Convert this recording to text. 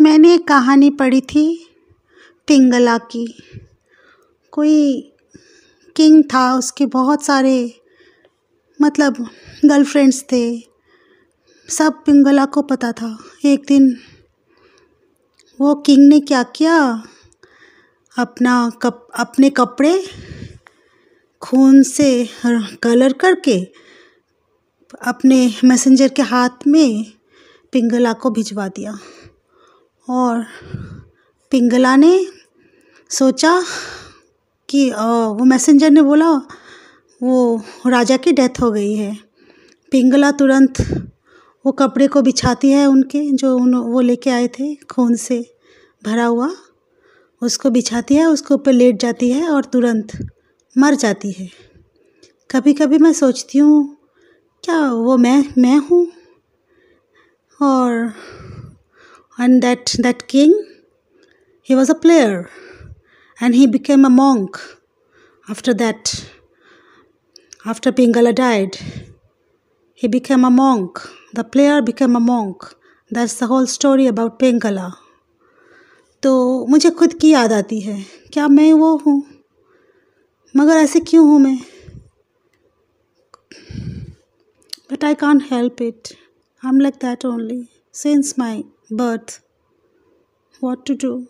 मैंने एक कहानी पढ़ी थी पिंगला की कोई किंग था उसके बहुत सारे मतलब गर्लफ्रेंड्स थे सब पिंगला को पता था एक दिन वो किंग ने क्या किया अपना कप अपने कपड़े खून से कलर करके अपने मैसेंजर के हाथ में पिंगला को भिजवा दिया और पिंगला ने सोचा कि वो मैसेंजर ने बोला वो राजा की डेथ हो गई है पिंगला तुरंत वो कपड़े को बिछाती है उनके जो उन वो लेके आए थे खून से भरा हुआ उसको बिछाती है उसके ऊपर लेट जाती है और तुरंत मर जाती है कभी कभी मैं सोचती हूँ क्या वो मैं मैं हूँ और and that that king he was a player and he became a monk after that after pingala died he became a monk the player became a monk that's the whole story about pingala तो मुझे खुद की याद आती है क्या मैं वो हूँ मगर ऐसे क्यों हूँ मैं but I can't help it I am like that only since my but what to do.